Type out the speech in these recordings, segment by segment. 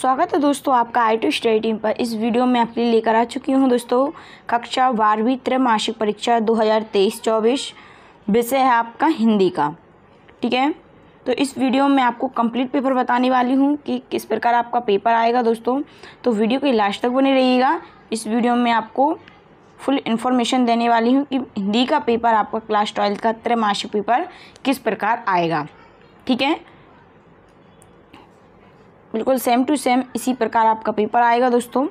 स्वागत है दोस्तों आपका आई टी स्टडी टीम पर इस वीडियो में आपके लिए लेकर आ चुकी हूँ दोस्तों कक्षा बारहवीं त्रैमासिक परीक्षा 2023-24 विषय है आपका हिंदी का ठीक है तो इस वीडियो में आपको कंप्लीट पेपर बताने वाली हूँ कि किस प्रकार आपका पेपर आएगा दोस्तों तो वीडियो के लास्ट तक बने रहिएगा इस वीडियो में आपको फुल इन्फॉर्मेशन देने वाली हूँ कि हिंदी का पेपर आपका क्लास ट्वेल्थ का त्रैमासिक पेपर किस प्रकार आएगा ठीक है बिल्कुल सेम टू सेम इसी प्रकार आपका पेपर आएगा दोस्तों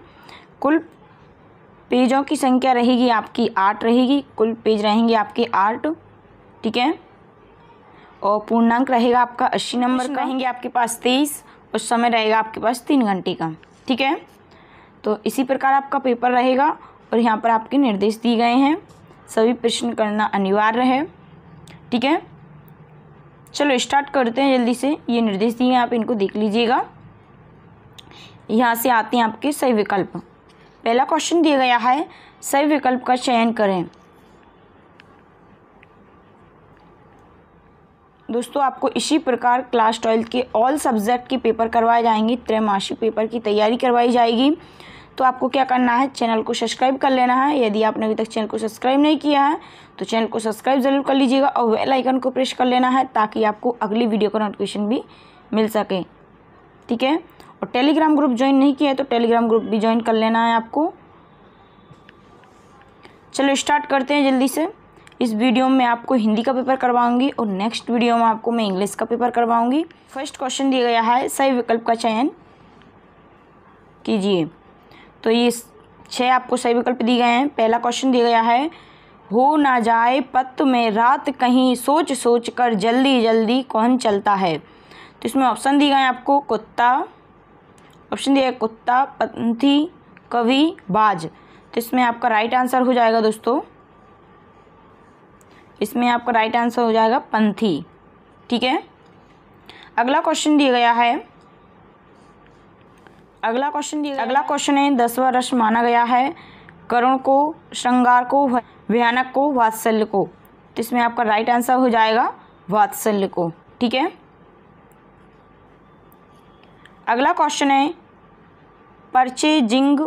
कुल पेजों की संख्या रहेगी आपकी आठ रहेगी कुल पेज रहेंगे आपके आठ ठीक है और पूर्णांक रहेगा आपका अस्सी नंबर का रहेंगे आपके पास तेईस और समय रहेगा आपके पास तीन घंटे का ठीक है तो इसी प्रकार आपका पेपर रहेगा और यहाँ पर आपके निर्देश दिए गए हैं सभी प्रश्न करना अनिवार्य है ठीक है चलो स्टार्ट करते हैं जल्दी से ये निर्देश दिए हैं आप इनको देख लीजिएगा यहाँ से आते हैं आपके सही विकल्प पहला क्वेश्चन दिया गया है सही विकल्प का चयन करें दोस्तों आपको इसी प्रकार क्लास ट्वेल्थ के ऑल सब्जेक्ट के पेपर करवाए जाएंगे त्रैमासिक पेपर की तैयारी करवाई जाएगी तो आपको क्या करना है चैनल को सब्सक्राइब कर लेना है यदि आपने अभी तक चैनल को सब्सक्राइब नहीं किया है तो चैनल को सब्सक्राइब ज़रूर कर लीजिएगा और बेल आइकन को प्रेस कर लेना है ताकि आपको अगली वीडियो का नोटिफिकेशन भी मिल सके ठीक है और टेलीग्राम ग्रुप ज्वाइन नहीं किया है तो टेलीग्राम ग्रुप भी ज्वाइन कर लेना है आपको चलो स्टार्ट करते हैं जल्दी से इस वीडियो में आपको हिंदी का पेपर करवाऊंगी और नेक्स्ट वीडियो में आपको मैं इंग्लिश का पेपर करवाऊंगी फर्स्ट क्वेश्चन दिया गया है सही विकल्प का चयन कीजिए तो ये छः आपको सही विकल्प दिए गए हैं पहला क्वेश्चन दिया गया है हो ना जाए पत्त में रात कहीं सोच सोच कर जल्दी जल्दी कौन चलता है तो इसमें ऑप्शन दिए गए हैं आपको कुत्ता ऑप्शन दिया है कुत्ता पंथी कवि बाज तो इसमें आपका राइट आंसर हो जाएगा दोस्तों इसमें आपका राइट आंसर हो जाएगा पंथी ठीक है अगला क्वेश्चन दिया गया है अगला क्वेश्चन दिया अगला क्वेश्चन है दसवा रस माना गया है करुण को श्रृंगार को भयानक को वात्सल्य को तो इसमें आपका राइट आंसर हो जाएगा वात्सल्य को ठीक है अगला क्वेश्चन है परचेजिंग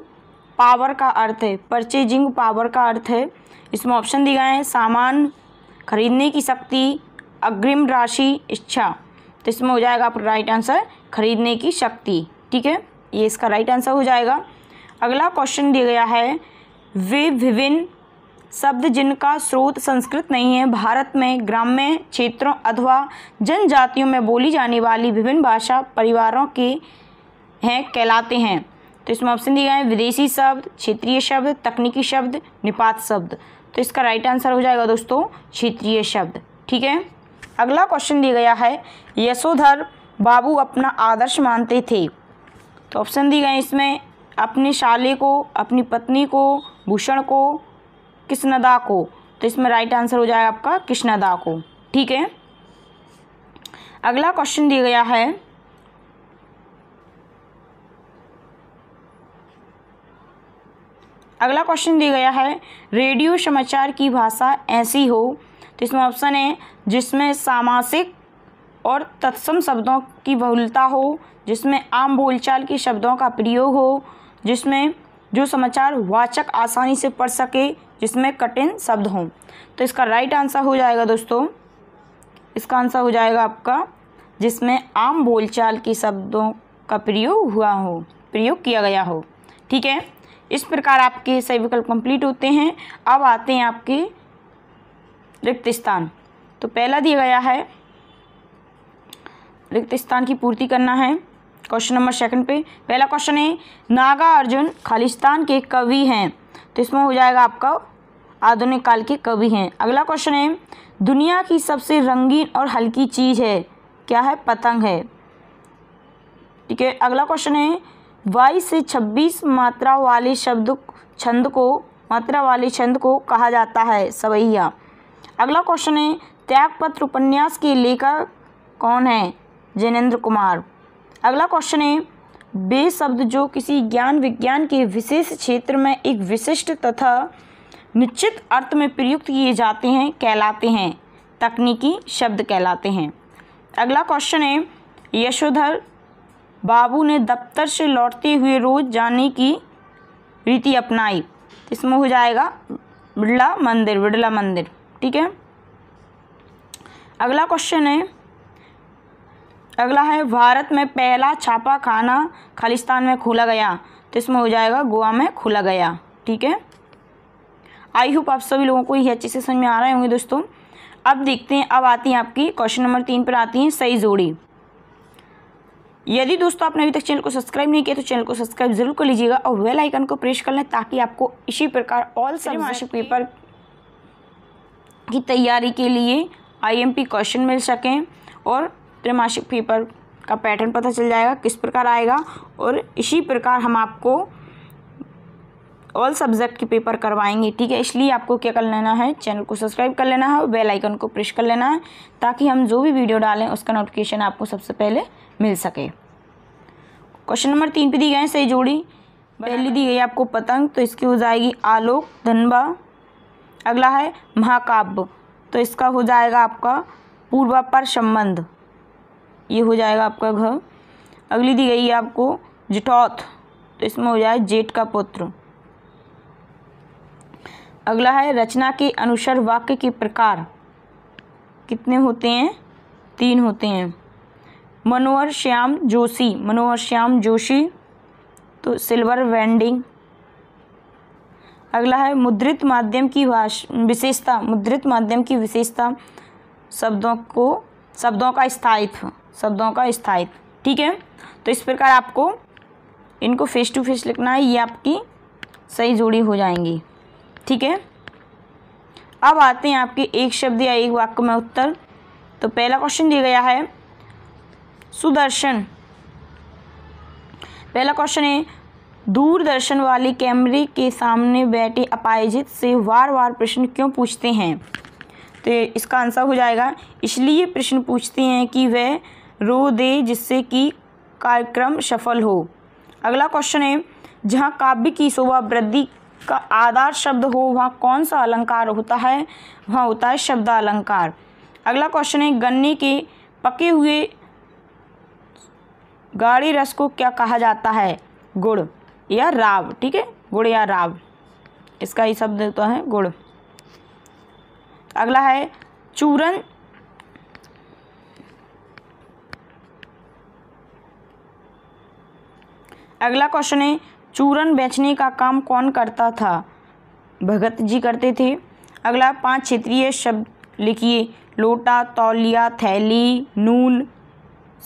पावर का अर्थ है परचेजिंग पावर का अर्थ है इसमें ऑप्शन दिए गए हैं सामान खरीदने की शक्ति अग्रिम राशि इच्छा तो इसमें हो जाएगा आपका राइट आंसर खरीदने की शक्ति ठीक है ये इसका राइट आंसर हो जाएगा अगला क्वेश्चन दिया गया है वे विभिन्न शब्द जिनका स्रोत संस्कृत नहीं है भारत में ग्राम्य क्षेत्रों अथवा जनजातियों में बोली जाने वाली विभिन्न भाषा परिवारों के हैं कहलाते हैं तो इसमें ऑप्शन दिए गए हैं विदेशी शब्द क्षेत्रीय शब्द तकनीकी शब्द निपात शब्द तो इसका राइट आंसर हो जाएगा दोस्तों क्षेत्रीय शब्द ठीक है अगला क्वेश्चन दिया गया है यशोधर बाबू अपना आदर्श मानते थे तो ऑप्शन दिए गए इसमें अपने शाले को अपनी पत्नी को भूषण को कृष्णदा को तो इसमें राइट आंसर हो जाएगा आपका कृष्णदा को ठीक है अगला क्वेश्चन दिया गया है अगला क्वेश्चन दिया गया है रेडियो समाचार की भाषा ऐसी हो तो इसमें ऑप्शन है जिसमें सामासिक और तत्सम शब्दों की बहुलता हो जिसमें आम बोलचाल के शब्दों का प्रयोग हो जिसमें जो समाचार वाचक आसानी से पढ़ सके जिसमें कठिन शब्द हों तो इसका राइट आंसर हो जाएगा दोस्तों इसका आंसर हो जाएगा आपका जिसमें आम बोलचाल के शब्दों का प्रयोग हुआ हो प्रयोग किया गया हो ठीक है इस प्रकार आपके सही विकल्प कंप्लीट होते हैं अब आते हैं आपके रिक्त स्थान तो पहला दिया गया है रिक्त स्थान की पूर्ति करना है क्वेश्चन नंबर सेकंड पे पहला क्वेश्चन है नागा अर्जुन खालिस्तान के कवि हैं तो इसमें हो जाएगा आपका आधुनिक काल के कवि हैं अगला क्वेश्चन है दुनिया की सबसे रंगीन और हल्की चीज़ है क्या है पतंग है ठीक है अगला क्वेश्चन है बाईस से छब्बीस मात्रा वाले शब्द छंद को मात्रा वाले छंद को कहा जाता है सवैया अगला क्वेश्चन है त्यागपत्र उपन्यास के लेखक कौन है जैनेन्द्र कुमार अगला क्वेश्चन है बे शब्द जो किसी ज्ञान विज्ञान के विशेष क्षेत्र में एक विशिष्ट तथा निश्चित अर्थ में प्रयुक्त किए जाते हैं कहलाते हैं तकनीकी शब्द कहलाते हैं अगला क्वेश्चन है यशोधर बाबू ने दफ्तर से लौटते हुए रोज जाने की रीति अपनाई इसमें हो जाएगा बिरला मंदिर बिरला मंदिर ठीक है अगला क्वेश्चन है अगला है भारत में पहला छापा खाना खालिस्तान में खोला गया तो इसमें हो जाएगा गोवा में खोला गया ठीक है आई होप आप सभी लोगों को ये अच्छे से समझ में आ रहे होंगे दोस्तों अब देखते हैं अब आती हैं आपकी क्वेश्चन नंबर तीन पर आती हैं सही जोड़ी यदि दोस्तों आपने अभी तक चैनल को सब्सक्राइब नहीं किया तो चैनल को सब्सक्राइब जरूर कर लीजिएगा और वेल आइकन को प्रेस कर लें ताकि आपको इसी प्रकार ऑल सर्टिफिकेट पेपर की तैयारी के लिए आईएमपी क्वेश्चन मिल सकें और त्रैमासिक पेपर का पैटर्न पता चल जाएगा किस प्रकार आएगा और इसी प्रकार हम आपको ऑल सब्जेक्ट के पेपर करवाएंगे ठीक है इसलिए आपको क्या कर लेना है चैनल को सब्सक्राइब कर लेना है और बेल आइकन को प्रेस कर लेना है ताकि हम जो भी वीडियो डालें उसका नोटिफिकेशन आपको सबसे पहले मिल सके क्वेश्चन नंबर तीन पे दी गए सही जोड़ी पहली दी गई आपको पतंग तो इसकी हो जाएगी आलोक धनबा अगला है महाकाव्य तो इसका हो जाएगा आपका पूर्वापर संबंध ये हो जाएगा आपका घ अगली दी गई है आपको जिठौथ तो इसमें हो जाए जेठ का पुत्र अगला है रचना के अनुसार वाक्य के प्रकार कितने होते हैं तीन होते हैं मनोहर श्याम जोशी मनोहर श्याम जोशी तो सिल्वर वेंडिंग अगला है मुद्रित माध्यम की भाष विशेषता मुद्रित माध्यम की विशेषता शब्दों को शब्दों का स्थायित्व शब्दों का स्थायित्व ठीक है तो इस प्रकार आपको इनको फेस टू फेस लिखना है ये आपकी सही जोड़ी हो जाएंगी ठीक है अब आते हैं आपके एक शब्द या एक वाक्य में उत्तर तो पहला क्वेश्चन दिया गया है सुदर्शन पहला क्वेश्चन है दूरदर्शन वाले कैमरे के सामने बैठे अपायजित से वार वार प्रश्न क्यों पूछते हैं तो इसका आंसर हो जाएगा इसलिए प्रश्न पूछते हैं कि वह रो दे जिससे कि कार्यक्रम सफल हो अगला क्वेश्चन है जहाँ काव्य की शोभा वृद्धि का आधार शब्द हो वहाँ कौन सा अलंकार होता है वहाँ होता है शब्द अलंकार अगला क्वेश्चन है गन्ने के पके हुए गाढ़ी रस को क्या कहा जाता है गुड़ या राव ठीक है गुड़ या राव इसका ही शब्द तो है गुड़ अगला है चूरन अगला क्वेश्चन है चूरन बेचने का काम कौन करता था भगत जी करते थे अगला पांच क्षेत्रीय शब्द लिखिए लोटा तौलिया थैली नूल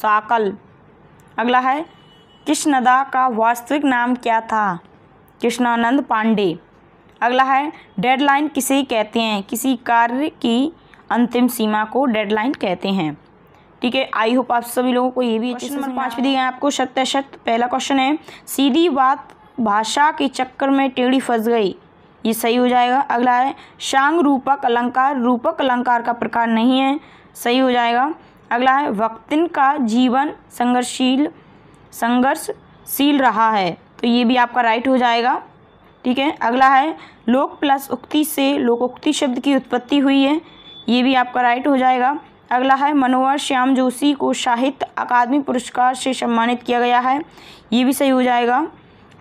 साकल अगला है कृष्णदा का वास्तविक नाम क्या था कृष्णानंद पांडे अगला है डेडलाइन किसे कहते हैं किसी कार्य की अंतिम सीमा को डेडलाइन कहते हैं ठीक है आई होप आप सभी लोगों को ये भी अच्छे नंबर पाँच भी दिए गए आपको शत शत पहला क्वेश्चन है सीधी बात भाषा के चक्कर में टेढ़ी फंस गई ये सही हो जाएगा अगला है शांग रूपक अलंकार रूपक अलंकार का प्रकार नहीं है सही हो जाएगा अगला है वक्तिन का जीवन संघर्षशील संघर्षशील रहा है तो ये भी आपका राइट हो जाएगा ठीक है अगला है लोक प्लस उक्ति से लोकोक्ति शब्द की उत्पत्ति हुई है ये भी आपका राइट हो जाएगा अगला है मनोहर श्याम जोशी को साहित्य अकादमी पुरस्कार से सम्मानित किया गया है ये भी सही हो जाएगा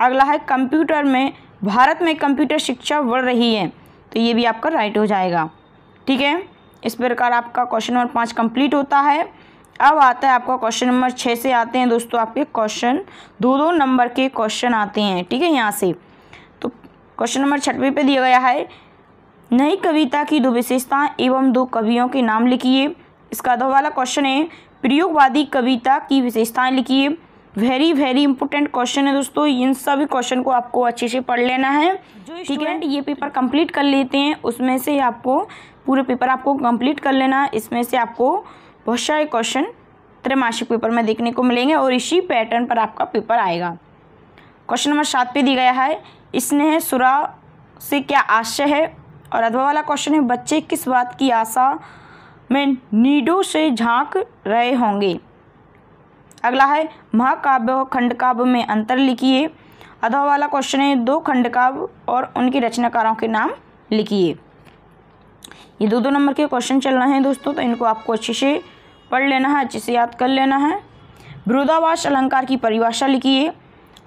अगला है कंप्यूटर में भारत में कंप्यूटर शिक्षा बढ़ रही है तो ये भी आपका राइट हो जाएगा ठीक है इस प्रकार आपका क्वेश्चन नंबर पाँच कंप्लीट होता है अब आता है आपका क्वेश्चन नंबर छः से आते हैं दोस्तों आपके क्वेश्चन दो दो नंबर के क्वेश्चन आते हैं ठीक है यहाँ से तो क्वेश्चन नंबर छठवें पे दिया गया है नई कविता की दो विशेषताएँ एवं दो कवियों के नाम लिखिए इसका दो वाला क्वेश्चन है प्रयोगवादी कविता की विशेषताएँ लिखिए वेरी वेरी इंपॉर्टेंट क्वेश्चन है दोस्तों इन सभी क्वेश्चन को आपको अच्छे से पढ़ लेना है जो स्टूडेंट ये पेपर कंप्लीट कर लेते हैं उसमें से आपको पूरे पेपर आपको कंप्लीट कर लेना है इसमें से आपको बहुत सारे क्वेश्चन त्रैमासिक पेपर में देखने को मिलेंगे और इसी पैटर्न पर आपका पेपर आएगा क्वेश्चन नंबर सात पे दिया गया है स्नेह सुरा से क्या आशय है और अधवा वाला क्वेश्चन है बच्चे किस बात की आशा में नीडो से झांक रहे होंगे अगला है महाकाव्य और खंडकाव्य में अंतर लिखिए अधवा वाला क्वेश्चन है दो खंडकाव्य और उनके रचनाकारों के नाम लिखिए ये दो दो नंबर के क्वेश्चन चल रहे हैं दोस्तों तो इनको आपको अच्छे से पढ़ लेना है अच्छे से याद कर लेना है विरोधावास अलंकार की परिभाषा लिखिए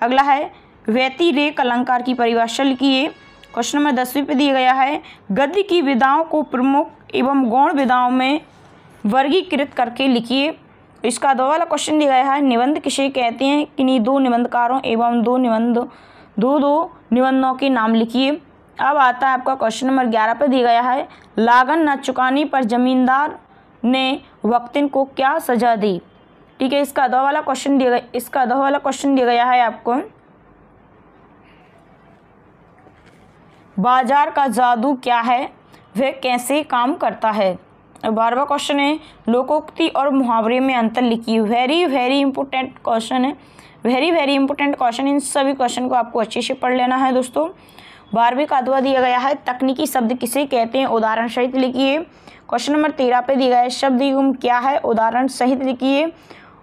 अगला है व्यतिरेक अलंकार की परिभाषा लिखिए क्वेश्चन नंबर दसवीं पे दिया गया है गद्य की विधाओं को प्रमुख एवं गौण विधाओं में वर्गीकृत करके लिखिए इसका दो वाला क्वेश्चन दिया गया है निबंध किसे कहते हैं किन्हीं दो निबंधकारों एवं दो निबंध दो दो निबंधों के नाम लिखिए अब आता है आपका क्वेश्चन नंबर ग्यारह पर दिया गया है लागन न चुकाने पर जमींदार ने वक्तिन को क्या सजा दी ठीक है इसका दो वाला क्वेश्चन दिया गया इसका दो वाला क्वेश्चन दिया गया है आपको बाजार का जादू क्या है वह कैसे काम करता है बारहवा क्वेश्चन है लोकोक्ति और मुहावरे में अंतर लिखिए वेरी वेरी इंपॉर्टेंट क्वेश्चन है वेरी वेरी इंपॉर्टेंट क्वेश्चन इन सभी क्वेश्चन को आपको अच्छे से पढ़ लेना है दोस्तों बारहवीं का अथवा दिया गया है तकनीकी शब्द किसे कहते हैं उदाहरण सहित लिखिए क्वेश्चन नंबर तेरह पे दिया गया है शब्द युग क्या है उदाहरण सहित लिखिए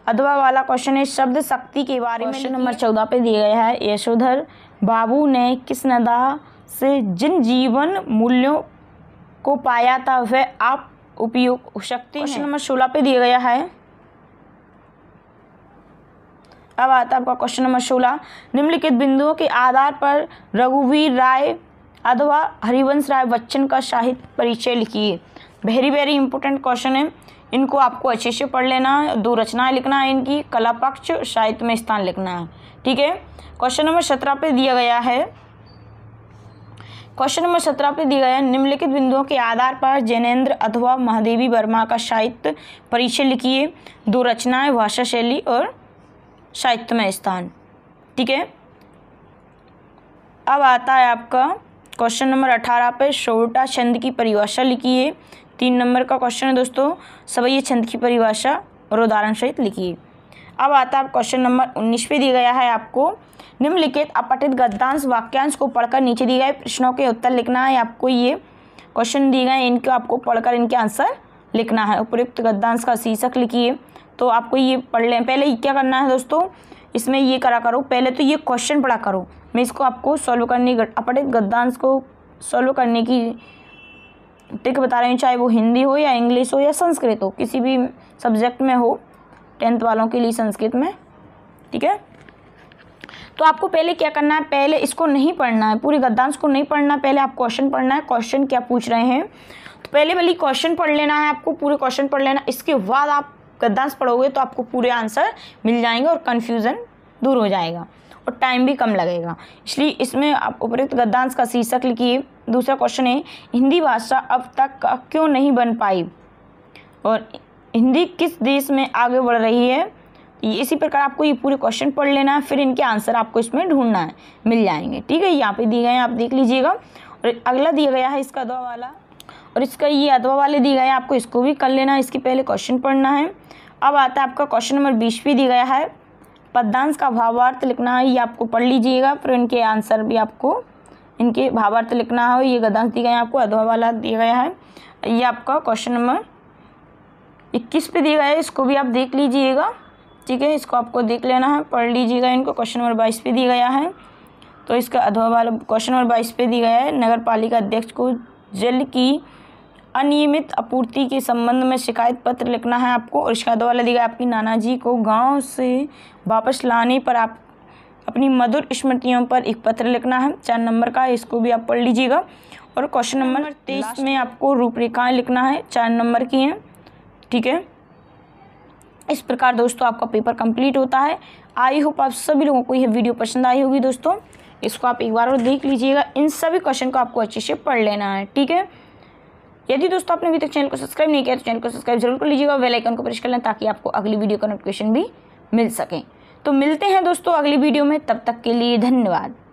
अथवा वाला क्वेश्चन है शब्द शक्ति के बारे में क्वेश्चन नंबर चौदह पे दिया गया है यशोधर बाबू ने किस नदा से जिन जीवन मूल्यों को पाया था वह आप उपयोग शक्ति क्वेश्चन नंबर सोलह पे दिया गया है अब आता है आपका क्वेश्चन नंबर सोलह निम्नलिखित बिंदुओं के आधार पर रघुवीर राय अथवा हरिवंश राय बच्चन का साहित्य परिचय लिखिए वेरी वेरी इंपॉर्टेंट क्वेश्चन है इनको आपको अच्छे से पढ़ लेना है दो रचनाएं लिखना है इनकी कला पक्ष साहित्य में स्थान लिखना है ठीक है क्वेश्चन नंबर सत्रह पे दिया गया है क्वेश्चन नंबर सत्रह पे दिया गया निम्नलिखित बिंदुओं के आधार पर जैनेन्द्र अथवा महादेवी वर्मा का साहित्य परिचय लिखिए दो रचनाएं भाषा शैली और साहित्यमय स्थान ठीक है अब आता है आपका क्वेश्चन नंबर अठारह पे छोटा छंद की परिभाषा लिखिए तीन नंबर का क्वेश्चन है दोस्तों सवैये छंद की परिभाषा और उदाहरण सहित लिखिए अब आता है क्वेश्चन नंबर उन्नीस पे दिया गया है आपको निम्नलिखित अपठित गद्दांश वाक्यांश को पढ़कर नीचे दिए गए प्रश्नों के उत्तर लिखना है आपको ये क्वेश्चन दिए गए इनको आपको पढ़कर इनके आंसर लिखना है उपयुक्त गद्दांश का शीर्षक लिखिए तो आपको ये पढ़ लें पहले क्या करना है दोस्तों इसमें ये करा करो पहले तो ये क्वेश्चन पढ़ा करो मैं इसको आपको सॉल्व करने अपठित गद्दांश को सॉल्व करने की ट्रिक बता रही हूँ चाहे वो हिंदी हो या इंग्लिश हो या संस्कृत हो किसी भी सब्जेक्ट में हो टेंथ वालों के लिए संस्कृत में ठीक है तो आपको पहले क्या करना है पहले इसको नहीं पढ़ना है पूरे गद्दांश को नहीं पढ़ना पहले आप क्वेश्चन पढ़ना है क्वेश्चन क्या पूछ रहे हैं तो पहले पहले क्वेश्चन पढ़ लेना है आपको पूरे क्वेश्चन पढ़ लेना इसके बाद आप गद्दांश पढ़ोगे तो आपको पूरे आंसर मिल जाएंगे और कन्फ्यूज़न दूर हो जाएगा और टाइम भी कम लगेगा इसलिए इसमें आप उपरुक्त गद्दांश का शीर्षक लिखिए दूसरा क्वेश्चन है हिंदी भाषा अब तक क्यों नहीं बन पाई और हिंदी किस देश में आगे बढ़ रही है इसी प्रकार आपको ये पूरे क्वेश्चन पढ़ लेना है फिर इनके आंसर आपको इसमें ढूंढना है मिल जाएंगे ठीक है यहाँ पे दिए गए हैं आप देख लीजिएगा और अगला दिया गया है इसका अदवा वाला और इसका ये अदवा वाले दिए गए हैं आपको इसको भी कर लेना है इसके पहले क्वेश्चन पढ़ना है अब आता है आपका क्वेश्चन नंबर बीस भी दिया गया है पद्यांश का भावार्थ लिखना है ये आपको पढ़ लीजिएगा फिर इनके आंसर भी आपको इनके भावार्थ लिखना है ये गदांश दिए गए आपको अधवा वाला दिया गया है ये आपका क्वेश्चन नंबर इक्कीस पे दिया है इसको भी आप देख लीजिएगा ठीक है इसको आपको देख लेना है पढ़ लीजिएगा इनको क्वेश्चन नंबर बाईस पे दिया गया है तो इसका अधवा वाला क्वेश्चन नंबर बाईस पे दिया गया है नगर पालिका अध्यक्ष को जल की अनियमित आपूर्ति के संबंध में शिकायत पत्र लिखना है आपको और इसका अधवा वाला दिया आपकी नाना जी को गाँव से वापस लाने पर आप अपनी मधुर स्मृतियों पर एक पत्र लिखना है चार नंबर का इसको भी आप पढ़ लीजिएगा और क्वेश्चन नंबर तेईस में आपको रूपरेखाएँ लिखना है चार नंबर की हैं ठीक है इस प्रकार दोस्तों आपका पेपर कंप्लीट होता है आई होप आप सभी लोगों को यह वीडियो पसंद आई होगी दोस्तों इसको आप एक बार और देख लीजिएगा इन सभी क्वेश्चन को आपको अच्छे से पढ़ लेना है ठीक है यदि दोस्तों आपने अभी तक चैनल को सब्सक्राइब नहीं किया तो चैनल को सब्सक्राइब जरूर कर लीजिएगा वेलाइकन आइकन को प्रेस कर लें ताकि आपको अगली वीडियो का नोटिफिकेशन भी मिल सके तो मिलते हैं दोस्तों अगली वीडियो में तब तक के लिए धन्यवाद